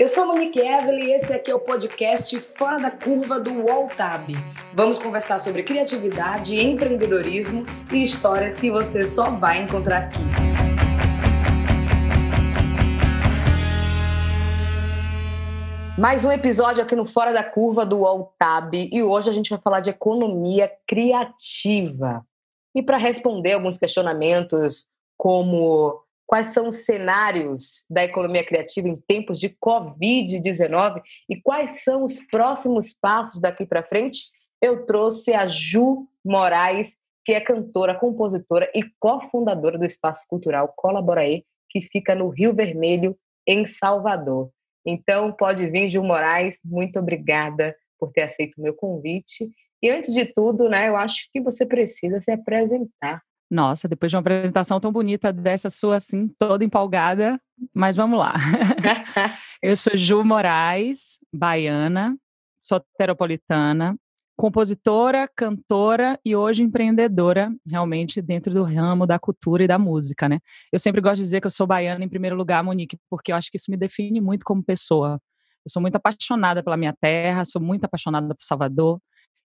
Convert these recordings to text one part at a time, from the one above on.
Eu sou Monique Evelyn e esse aqui é o podcast Fora da Curva do Waltab. Vamos conversar sobre criatividade, empreendedorismo e histórias que você só vai encontrar aqui. Mais um episódio aqui no Fora da Curva do Waltab e hoje a gente vai falar de economia criativa. E para responder alguns questionamentos como quais são os cenários da economia criativa em tempos de Covid-19 e quais são os próximos passos daqui para frente, eu trouxe a Ju Moraes, que é cantora, compositora e cofundadora do espaço cultural Colaboraê, que fica no Rio Vermelho, em Salvador. Então, pode vir, Ju Moraes, muito obrigada por ter aceito o meu convite. E antes de tudo, né, eu acho que você precisa se apresentar nossa, depois de uma apresentação tão bonita dessa sua, assim, toda empolgada, mas vamos lá. eu sou Ju Moraes, baiana, soteropolitana, compositora, cantora e hoje empreendedora, realmente dentro do ramo da cultura e da música, né? Eu sempre gosto de dizer que eu sou baiana em primeiro lugar, Monique, porque eu acho que isso me define muito como pessoa. Eu sou muito apaixonada pela minha terra, sou muito apaixonada por Salvador,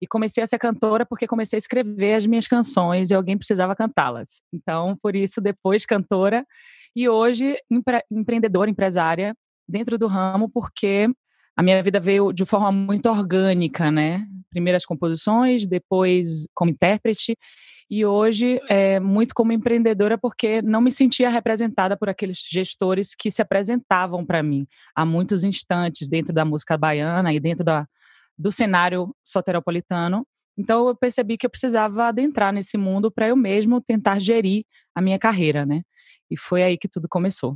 e comecei a ser cantora porque comecei a escrever as minhas canções e alguém precisava cantá-las. Então, por isso, depois cantora e hoje empre empreendedora, empresária dentro do ramo, porque a minha vida veio de forma muito orgânica, né? Primeiras composições, depois como intérprete e hoje é muito como empreendedora porque não me sentia representada por aqueles gestores que se apresentavam para mim há muitos instantes dentro da música baiana e dentro da, do cenário soteropolitano. Então eu percebi que eu precisava adentrar nesse mundo para eu mesmo tentar gerir a minha carreira, né? E foi aí que tudo começou.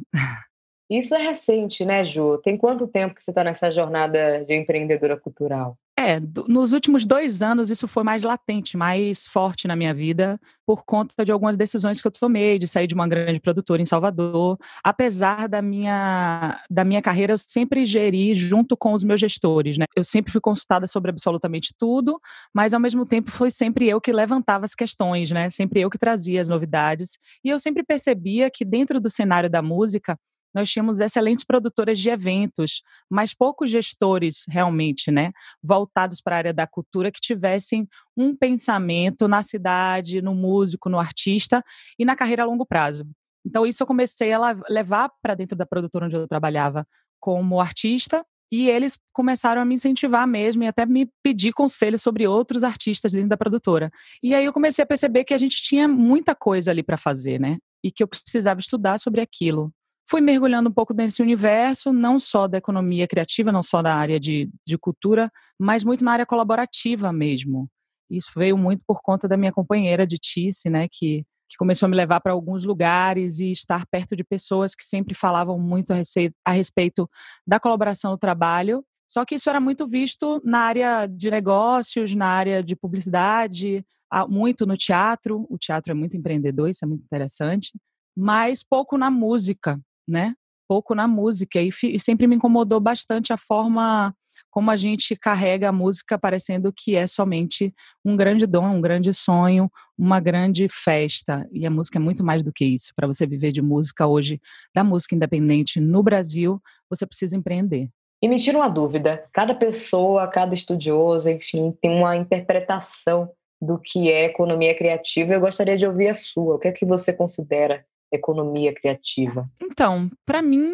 Isso é recente, né, Ju? Tem quanto tempo que você está nessa jornada de empreendedora cultural? É, do, nos últimos dois anos isso foi mais latente, mais forte na minha vida, por conta de algumas decisões que eu tomei, de sair de uma grande produtora em Salvador. Apesar da minha, da minha carreira, eu sempre geri junto com os meus gestores, né? Eu sempre fui consultada sobre absolutamente tudo, mas ao mesmo tempo foi sempre eu que levantava as questões, né? Sempre eu que trazia as novidades. E eu sempre percebia que dentro do cenário da música, nós tínhamos excelentes produtoras de eventos, mas poucos gestores realmente, né, voltados para a área da cultura que tivessem um pensamento na cidade, no músico, no artista e na carreira a longo prazo. Então isso eu comecei a levar para dentro da produtora onde eu trabalhava como artista e eles começaram a me incentivar mesmo e até me pedir conselhos sobre outros artistas dentro da produtora. E aí eu comecei a perceber que a gente tinha muita coisa ali para fazer, né? E que eu precisava estudar sobre aquilo fui mergulhando um pouco nesse universo, não só da economia criativa, não só da área de, de cultura, mas muito na área colaborativa mesmo. Isso veio muito por conta da minha companheira de Tice, né, que, que começou a me levar para alguns lugares e estar perto de pessoas que sempre falavam muito a, a respeito da colaboração do trabalho. Só que isso era muito visto na área de negócios, na área de publicidade, muito no teatro. O teatro é muito empreendedor, isso é muito interessante, mas pouco na música né? Pouco na música. E, e sempre me incomodou bastante a forma como a gente carrega a música parecendo que é somente um grande dom, um grande sonho, uma grande festa. E a música é muito mais do que isso. Para você viver de música hoje, da música independente no Brasil, você precisa empreender. E me tira uma dúvida: cada pessoa, cada estudioso, enfim, tem uma interpretação do que é economia criativa. Eu gostaria de ouvir a sua. O que é que você considera economia criativa? Então, para mim,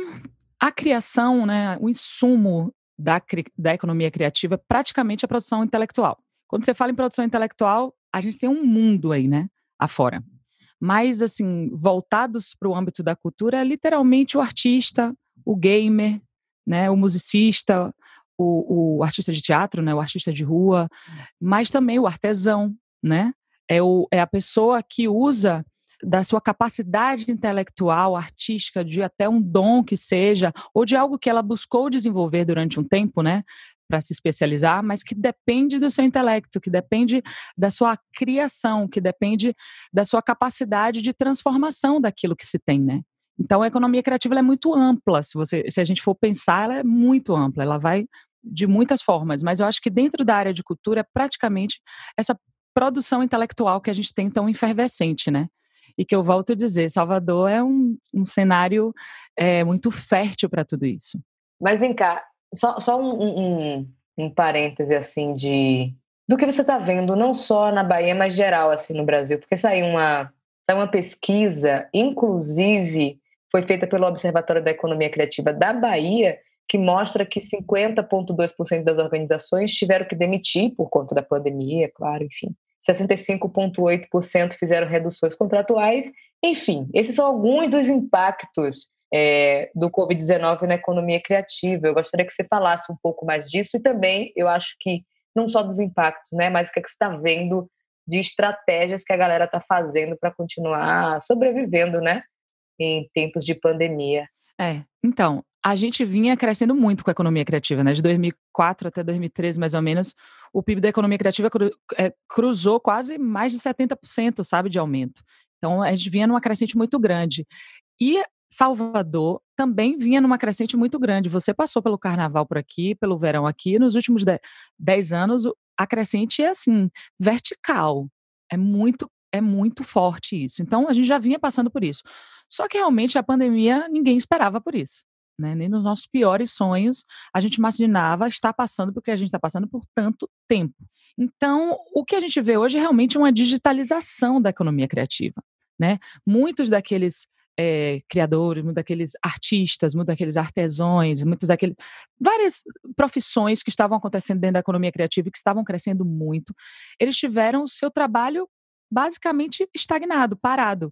a criação, né, o insumo da, da economia criativa praticamente é a produção intelectual. Quando você fala em produção intelectual, a gente tem um mundo aí, né, afora. Mas, assim, voltados para o âmbito da cultura, é literalmente o artista, o gamer, né, o musicista, o, o, artista de teatro, né, o artista de rua, mas também o artesão, né? É, o, é a pessoa que usa da sua capacidade intelectual, artística, de até um dom que seja, ou de algo que ela buscou desenvolver durante um tempo, né? para se especializar, mas que depende do seu intelecto, que depende da sua criação, que depende da sua capacidade de transformação daquilo que se tem, né? Então a economia criativa é muito ampla, se você, se a gente for pensar, ela é muito ampla, ela vai de muitas formas, mas eu acho que dentro da área de cultura é praticamente essa produção intelectual que a gente tem tão efervescente, né? e que eu volto a dizer, Salvador é um, um cenário é, muito fértil para tudo isso. Mas vem cá, só, só um, um, um parêntese assim de do que você está vendo, não só na Bahia, mas geral assim no Brasil, porque saiu uma saiu uma pesquisa, inclusive foi feita pelo Observatório da Economia Criativa da Bahia, que mostra que 50,2% das organizações tiveram que demitir por conta da pandemia, claro, enfim. 65,8% fizeram reduções contratuais. Enfim, esses são alguns dos impactos é, do Covid-19 na economia criativa. Eu gostaria que você falasse um pouco mais disso e também eu acho que não só dos impactos, né, mas o que, é que você está vendo de estratégias que a galera está fazendo para continuar sobrevivendo, né, em tempos de pandemia. É, então, a gente vinha crescendo muito com a economia criativa, né? De 2004 até 2013, mais ou menos, o PIB da economia criativa cru, é, cruzou quase mais de 70%, sabe, de aumento. Então, a gente vinha numa crescente muito grande. E Salvador também vinha numa crescente muito grande. Você passou pelo carnaval por aqui, pelo verão aqui. Nos últimos 10 anos, a crescente é assim, vertical. É muito, é muito forte isso. Então, a gente já vinha passando por isso. Só que realmente a pandemia ninguém esperava por isso. Né? Nem nos nossos piores sonhos a gente imaginava estar passando porque a gente está passando por tanto tempo. Então, o que a gente vê hoje é realmente uma digitalização da economia criativa. Né? Muitos daqueles é, criadores, muitos daqueles artistas, muitos daqueles artesões, muitos daqueles. várias profissões que estavam acontecendo dentro da economia criativa e que estavam crescendo muito, eles tiveram o seu trabalho basicamente estagnado, parado.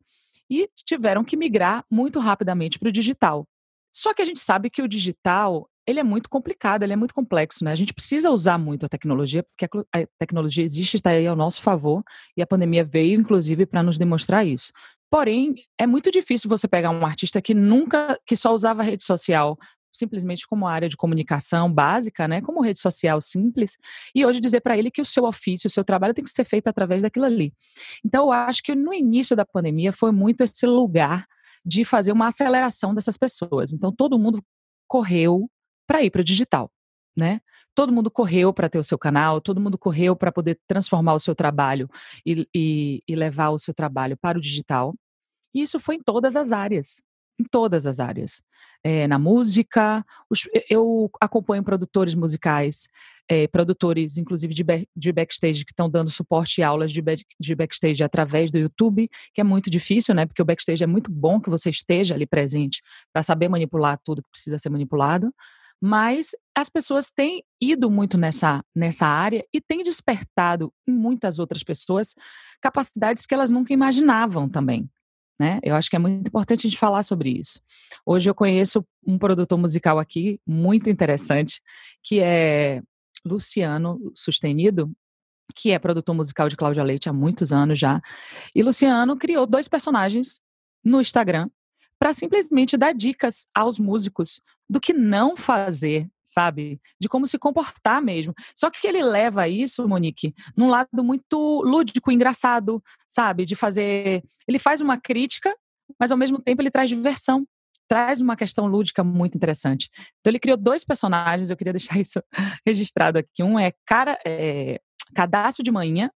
E tiveram que migrar muito rapidamente para o digital. Só que a gente sabe que o digital ele é muito complicado, ele é muito complexo, né? A gente precisa usar muito a tecnologia, porque a tecnologia existe, está aí ao nosso favor, e a pandemia veio, inclusive, para nos demonstrar isso. Porém, é muito difícil você pegar um artista que nunca, que só usava rede social simplesmente como área de comunicação básica, né, como rede social simples, e hoje dizer para ele que o seu ofício, o seu trabalho tem que ser feito através daquilo ali. Então, eu acho que no início da pandemia foi muito esse lugar de fazer uma aceleração dessas pessoas. Então, todo mundo correu para ir para o digital, né? Todo mundo correu para ter o seu canal, todo mundo correu para poder transformar o seu trabalho e, e, e levar o seu trabalho para o digital. E isso foi em todas as áreas, em todas as áreas. É, na música, os, eu acompanho produtores musicais é, produtores, inclusive de, back, de backstage, que estão dando suporte e aulas de, back, de backstage através do YouTube, que é muito difícil, né? Porque o backstage é muito bom que você esteja ali presente para saber manipular tudo que precisa ser manipulado. Mas as pessoas têm ido muito nessa, nessa área e têm despertado em muitas outras pessoas capacidades que elas nunca imaginavam também. Né? Eu acho que é muito importante a gente falar sobre isso. Hoje eu conheço um produtor musical aqui muito interessante, que é Luciano Sustenido, que é produtor musical de Cláudia Leite há muitos anos já. E Luciano criou dois personagens no Instagram para simplesmente dar dicas aos músicos do que não fazer, sabe? De como se comportar mesmo. Só que ele leva isso, Monique, num lado muito lúdico, engraçado, sabe? De fazer. Ele faz uma crítica, mas ao mesmo tempo ele traz diversão traz uma questão lúdica muito interessante. Então ele criou dois personagens, eu queria deixar isso registrado aqui. Um é, cara, é Cadastro de Manhã,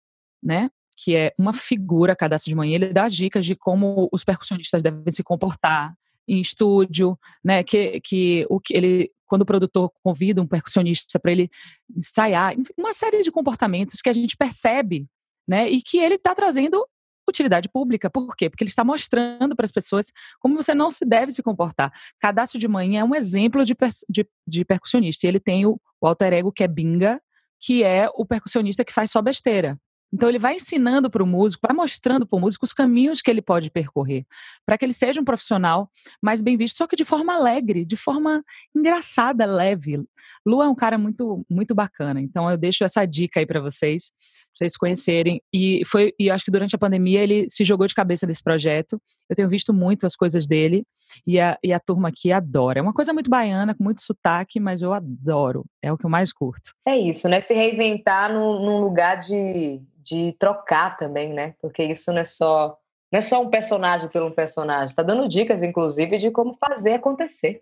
né? Que é uma figura, Cadastro de Manhã, ele dá dicas de como os percussionistas devem se comportar em estúdio, né? Que, que o que ele quando o produtor convida um percussionista para ele ensaiar, enfim, uma série de comportamentos que a gente percebe, né? E que ele está trazendo utilidade pública. Por quê? Porque ele está mostrando para as pessoas como você não se deve se comportar. Cadastro de Manhã é um exemplo de, per de, de percussionista. E ele tem o, o alter ego que é Binga, que é o percussionista que faz só besteira. Então ele vai ensinando para o músico, vai mostrando para o músico os caminhos que ele pode percorrer, para que ele seja um profissional mais bem visto, só que de forma alegre, de forma engraçada, leve. Lu é um cara muito muito bacana, então eu deixo essa dica aí para vocês, vocês conhecerem. E foi e acho que durante a pandemia ele se jogou de cabeça nesse projeto. Eu tenho visto muito as coisas dele e a, e a turma aqui adora. É uma coisa muito baiana, com muito sotaque, mas eu adoro. É o que eu mais curto. É isso, né? Se reinventar num, num lugar de de trocar também, né? Porque isso não é só não é só um personagem pelo um personagem. Está dando dicas, inclusive, de como fazer acontecer.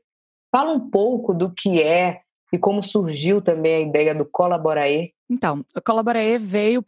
Fala um pouco do que é e como surgiu também a ideia do Colaboraê. Então, o Colaboraê veio.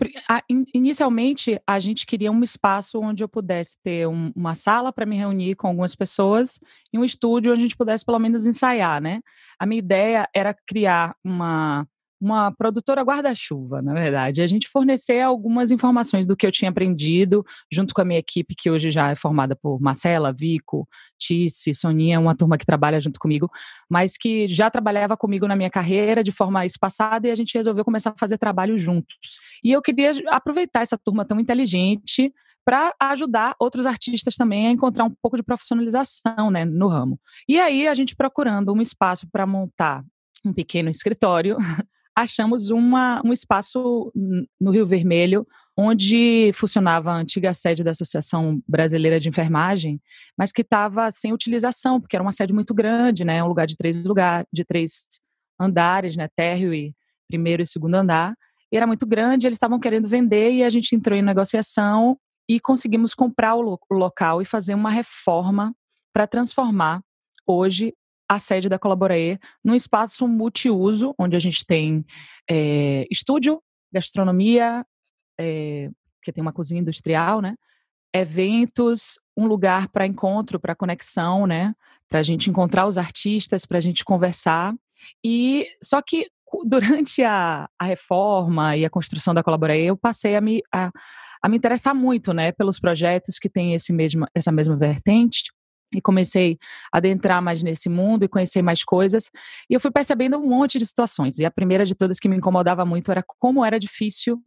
Inicialmente, a gente queria um espaço onde eu pudesse ter uma sala para me reunir com algumas pessoas e um estúdio onde a gente pudesse, pelo menos, ensaiar, né? A minha ideia era criar uma uma produtora guarda-chuva, na verdade, a gente fornecer algumas informações do que eu tinha aprendido, junto com a minha equipe, que hoje já é formada por Marcela, Vico, Tice, Soninha, uma turma que trabalha junto comigo, mas que já trabalhava comigo na minha carreira de forma espaçada e a gente resolveu começar a fazer trabalho juntos. E eu queria aproveitar essa turma tão inteligente para ajudar outros artistas também a encontrar um pouco de profissionalização né, no ramo. E aí a gente procurando um espaço para montar um pequeno escritório achamos uma, um espaço no Rio Vermelho onde funcionava a antiga sede da Associação Brasileira de Enfermagem, mas que estava sem utilização, porque era uma sede muito grande, né, um lugar de três lugar, de três andares, né, térreo e primeiro e segundo andar, e era muito grande, eles estavam querendo vender e a gente entrou em negociação e conseguimos comprar o, lo o local e fazer uma reforma para transformar hoje a sede da Colaborae, num espaço multiuso, onde a gente tem é, estúdio, gastronomia, é, que tem uma cozinha industrial, né? Eventos, um lugar para encontro, para conexão, né? Para a gente encontrar os artistas, para a gente conversar. E só que durante a, a, reforma e a construção da Colaborae, eu passei a me, a, a me interessar muito, né? Pelos projetos que têm esse mesmo, essa mesma vertente e comecei a adentrar mais nesse mundo e conhecer mais coisas. E eu fui percebendo um monte de situações. E a primeira de todas que me incomodava muito era como era difícil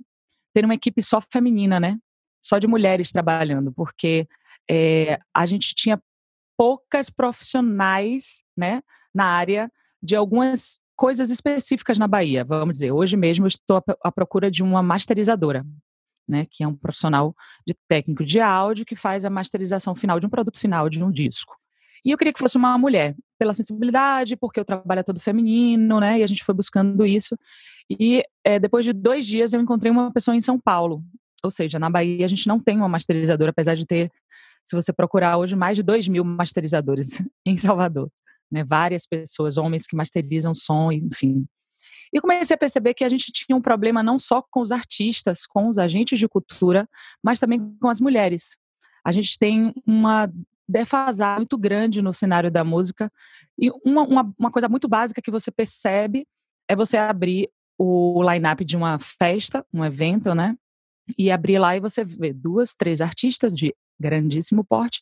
ter uma equipe só feminina, né? Só de mulheres trabalhando, porque é, a gente tinha poucas profissionais, né, na área de algumas coisas específicas na Bahia. Vamos dizer, hoje mesmo eu estou à procura de uma masterizadora né, que é um profissional de técnico de áudio que faz a masterização final de um produto final de um disco. E eu queria que fosse uma mulher, pela sensibilidade, porque o trabalho é todo feminino, né? E a gente foi buscando isso. E é, depois de dois dias eu encontrei uma pessoa em São Paulo. Ou seja, na Bahia a gente não tem uma masterizadora, apesar de ter, se você procurar hoje, mais de dois mil masterizadores em Salvador. Né? Várias pessoas, homens que masterizam som, enfim, e comecei a perceber que a gente tinha um problema não só com os artistas, com os agentes de cultura, mas também com as mulheres. A gente tem uma defasagem muito grande no cenário da música. E uma, uma, uma, coisa muito básica que você percebe é você abrir o line-up de uma festa, um evento, né? E abrir lá e você vê duas, três artistas de grandíssimo porte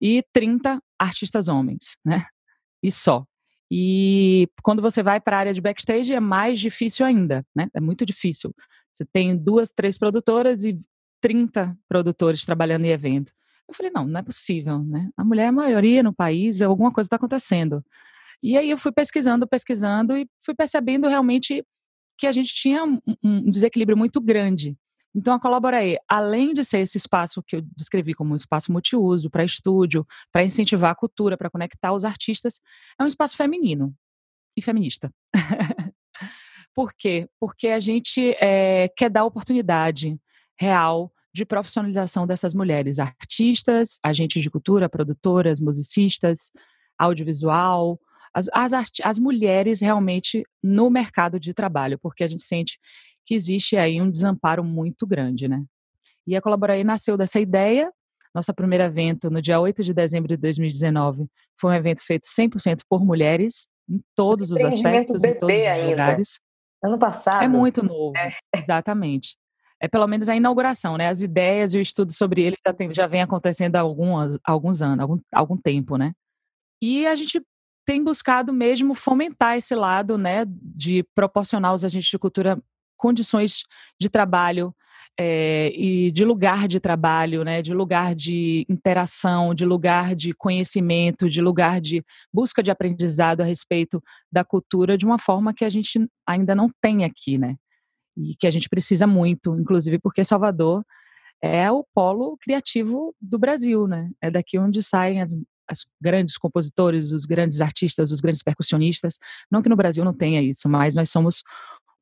e 30 artistas homens, né? E só. E quando você vai para a área de backstage é mais difícil ainda, né? É muito difícil. Você tem duas, três produtoras e 30 produtores trabalhando em evento. Eu falei, não, não é possível, né? A mulher é a maioria no país, alguma coisa está acontecendo. E aí eu fui pesquisando, pesquisando e fui percebendo realmente que a gente tinha um, um desequilíbrio muito grande então, a Colaborae, além de ser esse espaço que eu descrevi como um espaço multiuso, para estúdio, para incentivar a cultura, para conectar os artistas, é um espaço feminino e feminista. Por quê? Porque a gente é, quer dar oportunidade real de profissionalização dessas mulheres, artistas, agentes de cultura, produtoras, musicistas, audiovisual, as, as, as mulheres realmente no mercado de trabalho, porque a gente sente que existe aí um desamparo muito grande, né? E a Colaboraí nasceu dessa ideia. Nosso primeiro evento, no dia 8 de dezembro de 2019, foi um evento feito 100% por mulheres, em todos os aspectos, em todos os ainda. lugares. Ano passado. É muito novo, é. exatamente. É pelo menos a inauguração, né? As ideias e o estudo sobre ele já, tem, já vem acontecendo há alguns, alguns anos, algum, algum tempo, né? E a gente tem buscado mesmo fomentar esse lado, né, de proporcionar aos agentes de cultura condições de trabalho é, e de lugar de trabalho, né, de lugar de interação, de lugar de conhecimento, de lugar de busca de aprendizado a respeito da cultura de uma forma que a gente ainda não tem aqui, né? E que a gente precisa muito, inclusive porque Salvador é o polo criativo do Brasil, né? É daqui onde saem as, grandes compositores, os grandes artistas, os grandes percussionistas. Não que no Brasil não tenha isso, mas nós somos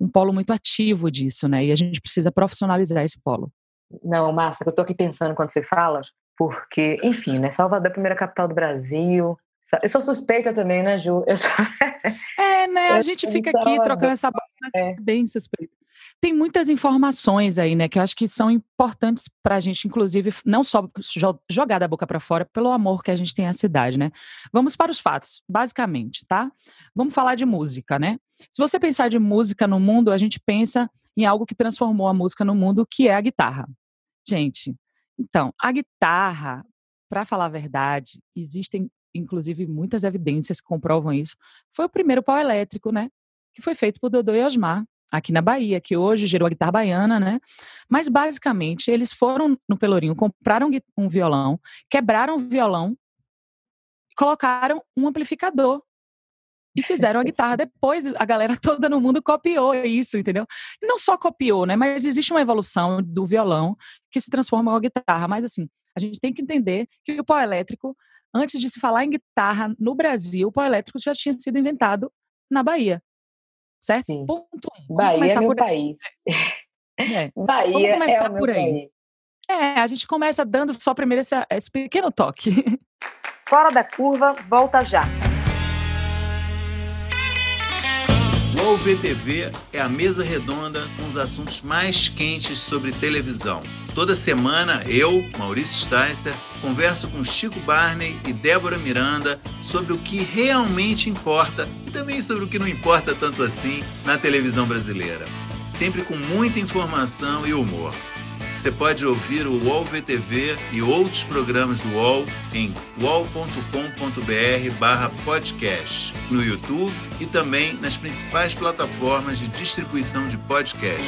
um polo muito ativo disso, né? E a gente precisa profissionalizar esse polo. Não, Márcia, eu estou aqui pensando quando você fala, porque, enfim, né? Salvador é a primeira capital do Brasil. Eu sou suspeita também, né, Ju? Sou... É, né? Eu a gente fica aqui trocando né? essa bola, né, é. é. bem suspeita. Tem muitas informações aí, né, que eu acho que são importantes para a gente, inclusive, não só jogar da boca para fora, pelo amor que a gente tem à cidade, né? Vamos para os fatos, basicamente, tá? Vamos falar de música, né? Se você pensar de música no mundo, a gente pensa em algo que transformou a música no mundo, que é a guitarra. Gente, então, a guitarra, para falar a verdade, existem inclusive muitas evidências que comprovam isso. Foi o primeiro pau elétrico, né? Que foi feito por Dodô e Osmar, aqui na Bahia, que hoje gerou a guitarra baiana, né? Mas basicamente eles foram no Pelourinho, compraram um violão, quebraram o violão, colocaram um amplificador e fizeram a guitarra. Depois a galera toda no mundo copiou isso, entendeu? não só copiou, né? Mas existe uma evolução do violão que se transforma em uma guitarra. Mas assim, a gente tem que entender que o pó elétrico, antes de se falar em guitarra no Brasil, o pó elétrico já tinha sido inventado na Bahia. Certo? Sim. Ponto. Bahia é meu por... país. É. Bahia Vamos é começar é por aí. País. É, a gente começa dando só primeiro esse, esse pequeno toque. Fora da curva, volta já. O VTV é a mesa redonda com os assuntos mais quentes sobre televisão. Toda semana eu, Maurício Sticer, converso com Chico Barney e Débora Miranda sobre o que realmente importa e também sobre o que não importa tanto assim na televisão brasileira. Sempre com muita informação e humor. Você pode ouvir o UOL VTV e outros programas do UOL em wallcombr podcast, no YouTube e também nas principais plataformas de distribuição de podcast.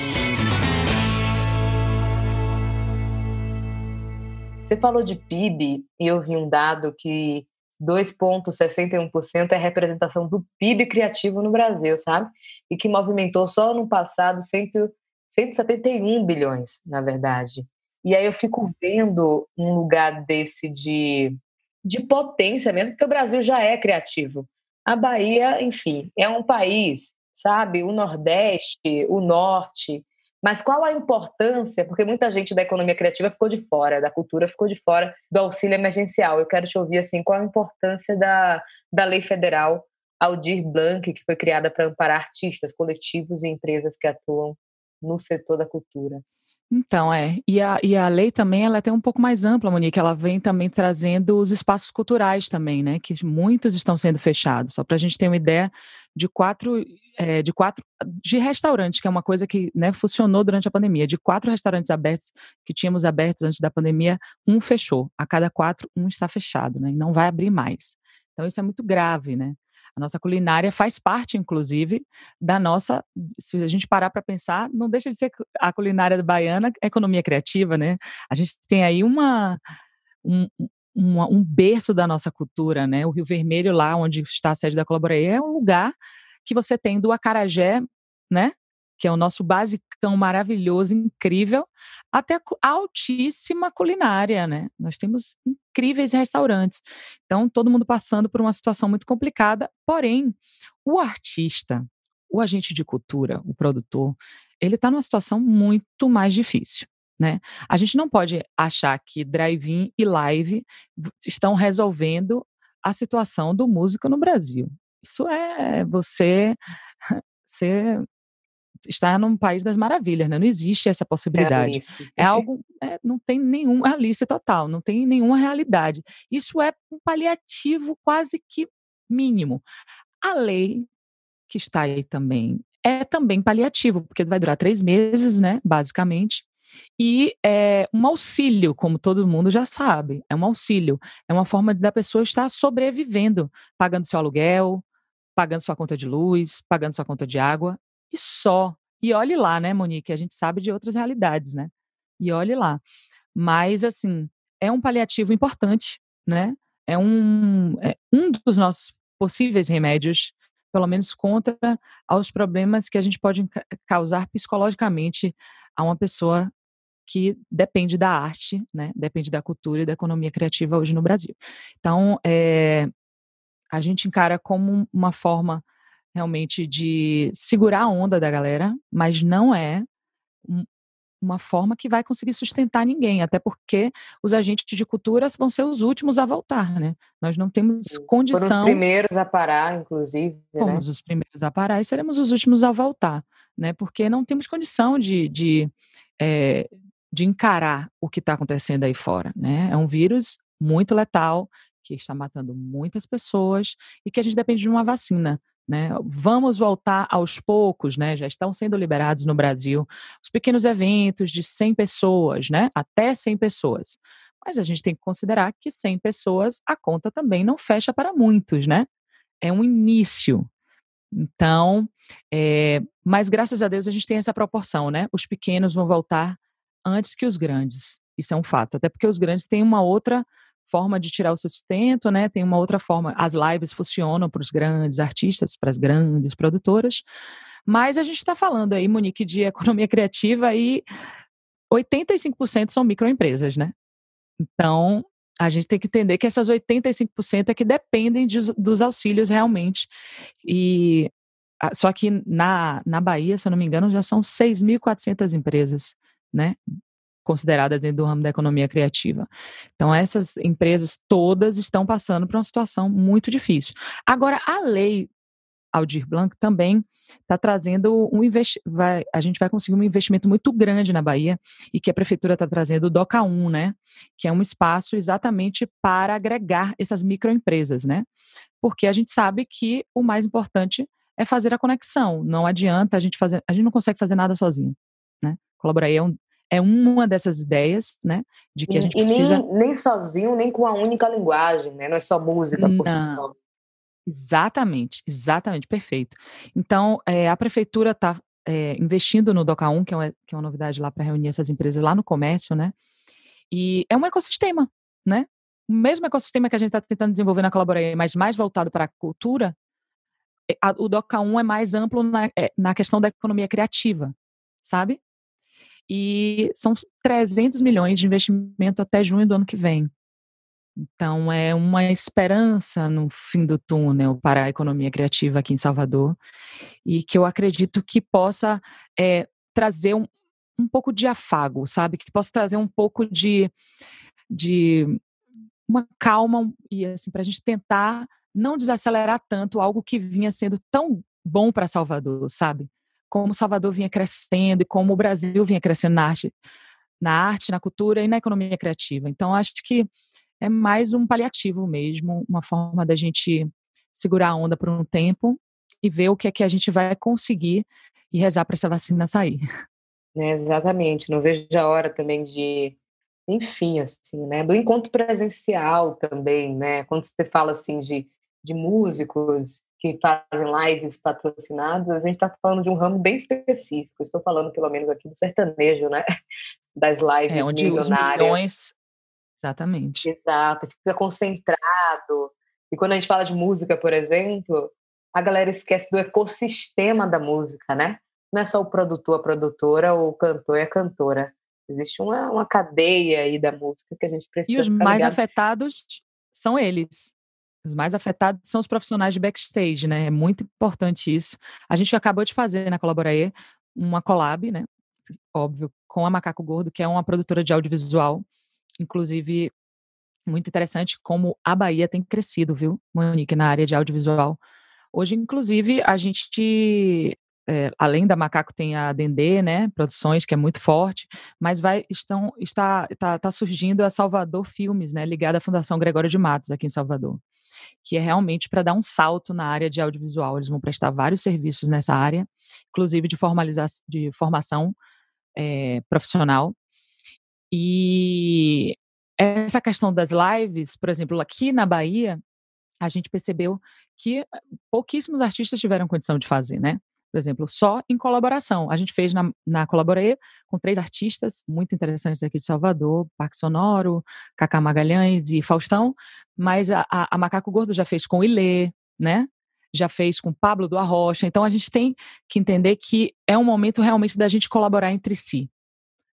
Você falou de PIB e eu vi um dado que 2,61% é a representação do PIB criativo no Brasil, sabe? E que movimentou só no passado 100 171 bilhões, na verdade. E aí eu fico vendo um lugar desse de, de potência mesmo, porque o Brasil já é criativo. A Bahia, enfim, é um país, sabe? O Nordeste, o Norte. Mas qual a importância? Porque muita gente da economia criativa ficou de fora, da cultura ficou de fora do auxílio emergencial. Eu quero te ouvir assim, qual a importância da, da lei federal Aldir Blanc, que foi criada para amparar artistas, coletivos e empresas que atuam no setor da cultura. Então, é. E a, e a lei também ela é até um pouco mais ampla, Monique. Ela vem também trazendo os espaços culturais também, né? Que muitos estão sendo fechados. Só para a gente ter uma ideia de quatro, é, de quatro de restaurantes, que é uma coisa que né, funcionou durante a pandemia. De quatro restaurantes abertos que tínhamos abertos antes da pandemia, um fechou. A cada quatro, um está fechado, né? E não vai abrir mais. Então, isso é muito grave, né? A nossa culinária faz parte, inclusive, da nossa. Se a gente parar para pensar, não deixa de ser a culinária baiana, a é economia criativa, né? A gente tem aí uma. Um, um berço da nossa cultura, né? O Rio Vermelho, lá onde está a sede da Colaborei, é um lugar que você tem do acarajé, né? que é o nosso basicão maravilhoso, incrível, até a altíssima culinária, né? Nós temos incríveis restaurantes. Então, todo mundo passando por uma situação muito complicada, porém, o artista, o agente de cultura, o produtor, ele está numa situação muito mais difícil. Né? A gente não pode achar que drive-in e live estão resolvendo a situação do músico no Brasil. Isso é você ser está num país das maravilhas, né? Não existe essa possibilidade. É, é algo, é, não tem nenhuma é lista total, não tem nenhuma realidade. Isso é um paliativo quase que mínimo. A lei que está aí também é também paliativo, porque vai durar três meses, né? Basicamente. E é um auxílio, como todo mundo já sabe, é um auxílio, é uma forma da pessoa estar sobrevivendo, pagando seu aluguel, pagando sua conta de luz, pagando sua conta de água e só. E olhe lá, né, Monique? A gente sabe de outras realidades, né? E olhe lá. Mas, assim, é um paliativo importante, né? É um, é um dos nossos possíveis remédios, pelo menos contra aos problemas que a gente pode causar psicologicamente a uma pessoa que depende da arte, né? Depende da cultura e da economia criativa hoje no Brasil. Então, é, a gente encara como uma forma realmente de segurar a onda da galera, mas não é uma forma que vai conseguir sustentar ninguém, até porque os agentes de cultura vão ser os últimos a voltar, né? Nós não temos Sim. condição. Foram os primeiros a parar, inclusive. Né? Fomos né? os primeiros a parar e seremos os últimos a voltar, né? Porque não temos condição de, de, é, de encarar o que está acontecendo aí fora, né? É um vírus muito letal que está matando muitas pessoas e que a gente depende de uma vacina né? Vamos voltar aos poucos, né? já estão sendo liberados no Brasil os pequenos eventos de 100 pessoas, né? até 100 pessoas. Mas a gente tem que considerar que 100 pessoas, a conta também não fecha para muitos, né? É um início. Então, é... mas graças a Deus a gente tem essa proporção, né? Os pequenos vão voltar antes que os grandes. Isso é um fato, até porque os grandes têm uma outra forma de tirar o seu sustento, né? Tem uma outra forma. As lives funcionam para os grandes artistas, para as grandes produtoras. Mas a gente está falando aí, Monique, de economia criativa e 85% são microempresas, né? Então, a gente tem que entender que essas 85% é que dependem de, dos auxílios realmente. E só que na, na Bahia, se eu não me engano, já são 6.400 empresas, né? consideradas dentro do ramo da economia criativa. Então, essas empresas todas estão passando por uma situação muito difícil. Agora, a lei Aldir Blanc também está trazendo um investimento. A gente vai conseguir um investimento muito grande na Bahia e que a prefeitura está trazendo o DOCA 1, né? Que é um espaço exatamente para agregar essas microempresas, né? Porque a gente sabe que o mais importante é fazer a conexão. Não adianta a gente fazer, a gente não consegue fazer nada sozinho, né? Colaborar é um, é uma dessas ideias, né? De que a gente e precisa. Nem, nem sozinho, nem com a única linguagem, né? Não é só música por si só. Exatamente, exatamente, perfeito. Então, é, a prefeitura está é, eh, investindo no Doca 1, que é, uma, que é uma novidade lá para reunir essas empresas lá no comércio, né? E é um ecossistema, né? O mesmo ecossistema que a gente está tentando desenvolver na colaboração, mas mais voltado para a cultura, eh, a, o DOCA 1 é mais amplo na, na questão da economia criativa, sabe? e são 300 milhões de investimento até junho do ano que vem. Então, é uma esperança no fim do túnel para a economia criativa aqui em Salvador e que eu acredito que possa é, trazer um, um pouco de afago, sabe? Que possa trazer um pouco de, de uma calma e assim para a gente tentar não desacelerar tanto algo que vinha sendo tão bom para Salvador, sabe? como Salvador vinha crescendo e como o Brasil vinha crescendo na arte, na arte, na cultura e na economia criativa. Então, acho que é mais um paliativo mesmo, uma forma da gente segurar a onda por um tempo e ver o que é que a gente vai conseguir e rezar para essa vacina sair. É, exatamente, não vejo a hora também de, enfim, assim, né, do encontro presencial também, né, quando você fala assim de, de músicos, que fazem lives patrocinadas, a gente está falando de um ramo bem específico. Estou falando, pelo menos, aqui do sertanejo, né? Das lives é, onde milionárias. Os milhões... Exatamente. Exato, fica concentrado. E quando a gente fala de música, por exemplo, a galera esquece do ecossistema da música, né? Não é só o produtor, a produtora, ou o cantor e a cantora. Existe uma, uma cadeia aí da música que a gente precisa. E os mais ligado. afetados são eles. Os mais afetados são os profissionais de backstage, né? É muito importante isso. A gente acabou de fazer na Colaborae uma collab, né? Óbvio, com a Macaco Gordo, que é uma produtora de audiovisual. Inclusive, muito interessante como a Bahia tem crescido, viu, Monique, na área de audiovisual. Hoje, inclusive, a gente é, além da Macaco tem a Dendê, né, Produções que é muito forte, mas vai estão está está tá surgindo a Salvador Filmes, né, ligada à Fundação Gregório de Matos aqui em Salvador que é realmente para dar um salto na área de audiovisual. Eles vão prestar vários serviços nessa área, inclusive de, de formação é, profissional. E essa questão das lives, por exemplo, aqui na Bahia, a gente percebeu que pouquíssimos artistas tiveram condição de fazer, né? por exemplo, só em colaboração. A gente fez na, na Colaborei com três artistas muito interessantes aqui de Salvador, Parque Sonoro, Cacá Magalhães e Faustão, mas a, a Macaco Gordo já fez com Ilê, né? já fez com Pablo do Arrocha. Então a gente tem que entender que é um momento realmente da gente colaborar entre si.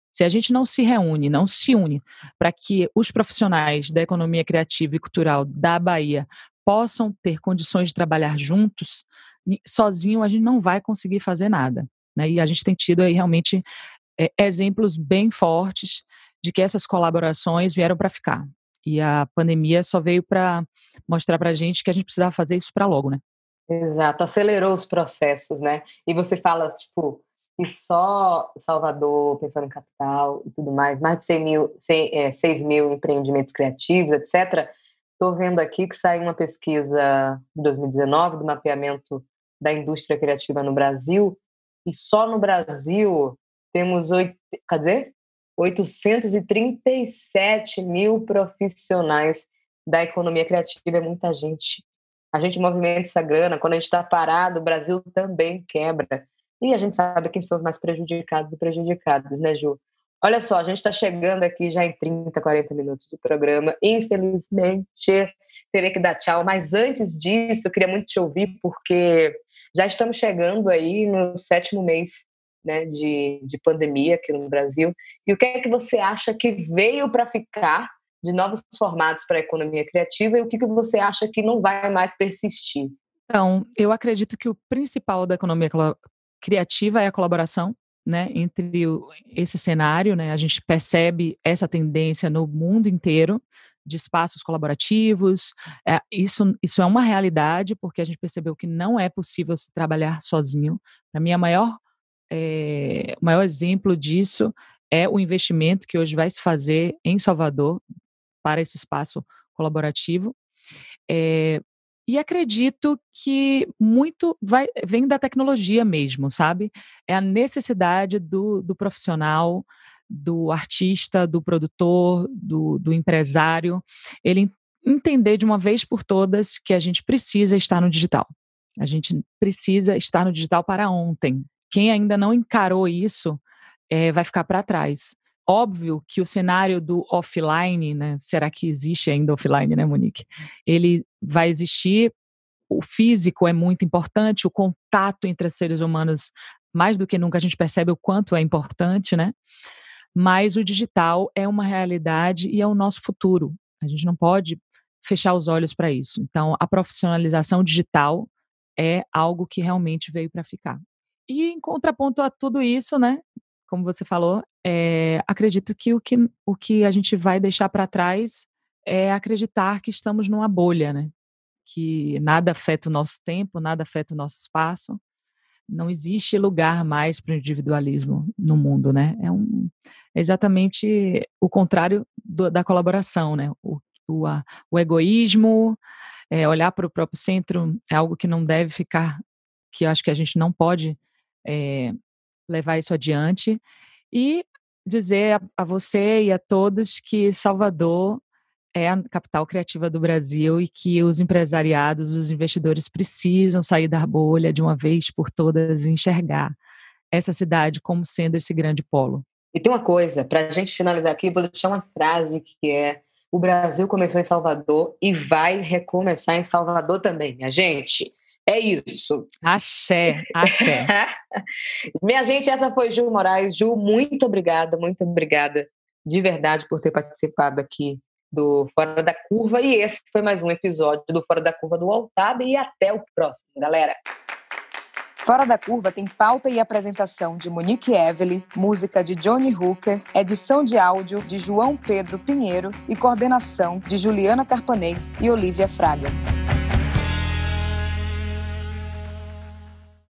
Se a gente não se reúne, não se une para que os profissionais da economia criativa e cultural da Bahia possam ter condições de trabalhar juntos, sozinho a gente não vai conseguir fazer nada. Né? E a gente tem tido aí realmente é, exemplos bem fortes de que essas colaborações vieram para ficar. E a pandemia só veio para mostrar para a gente que a gente precisava fazer isso para logo, né? Exato, acelerou os processos, né? E você fala, tipo, que só Salvador, pensando em capital e tudo mais, mais de 100 mil, 100, é, 6 mil empreendimentos criativos, etc. Estou vendo aqui que saiu uma pesquisa de 2019 do mapeamento da indústria criativa no Brasil, e só no Brasil temos oito, cadê? 837 mil profissionais da economia criativa, é muita gente. A gente movimenta essa grana, quando a gente está parado, o Brasil também quebra. E a gente sabe quem são os mais prejudicados e prejudicados, né, Ju? Olha só, a gente está chegando aqui já em 30, 40 minutos de programa. Infelizmente, terei que dar tchau. Mas antes disso, eu queria muito te ouvir, porque já estamos chegando aí no sétimo mês né, de, de pandemia aqui no Brasil. E o que é que você acha que veio para ficar de novos formatos para a economia criativa e o que, que você acha que não vai mais persistir? Então, eu acredito que o principal da economia criativa é a colaboração. Né, entre o, esse cenário, né, a gente percebe essa tendência no mundo inteiro, de espaços colaborativos. É, isso, isso é uma realidade, porque a gente percebeu que não é possível se trabalhar sozinho. Para mim, a maior, é, o maior exemplo disso é o investimento que hoje vai se fazer em Salvador para esse espaço colaborativo. É, e acredito que muito vai, vem da tecnologia mesmo, sabe? É a necessidade do, do profissional do artista, do produtor, do, do empresário, ele entender de uma vez por todas que a gente precisa estar no digital. A gente precisa estar no digital para ontem. Quem ainda não encarou isso é, vai ficar para trás. Óbvio que o cenário do offline, né? Será que existe ainda offline, né, Monique? Ele vai existir. O físico é muito importante, o contato entre seres humanos, mais do que nunca a gente percebe o quanto é importante, né? mas o digital é uma realidade e é o nosso futuro. A gente não pode fechar os olhos para isso. Então, a profissionalização digital é algo que realmente veio para ficar. E em contraponto a tudo isso, né? Como você falou, é, acredito que o, que o que a gente vai deixar para trás é acreditar que estamos numa bolha, né? Que nada afeta o nosso tempo, nada afeta o nosso espaço não existe lugar mais para o individualismo no mundo, né? É, um, é exatamente o contrário do, da colaboração, né? O, o, a, o egoísmo, é, olhar para o próprio centro é algo que não deve ficar, que eu acho que a gente não pode é, levar isso adiante. E dizer a, a você e a todos que Salvador é a capital criativa do Brasil e que os empresariados, os investidores precisam sair da bolha de uma vez por todas e enxergar essa cidade como sendo esse grande polo. E tem uma coisa, para a gente finalizar aqui, vou deixar uma frase que é: o Brasil começou em Salvador e vai recomeçar em Salvador também, minha gente. É isso. Axé, axé. minha gente, essa foi Ju Moraes. Ju, muito obrigada, muito obrigada de verdade por ter participado aqui do Fora da Curva. E esse foi mais um episódio do Fora da Curva do Altab. E até o próximo, galera! Fora da Curva tem pauta e apresentação de Monique Evely, música de Johnny Hooker, edição de áudio de João Pedro Pinheiro e coordenação de Juliana Carpanês e Olivia Fraga.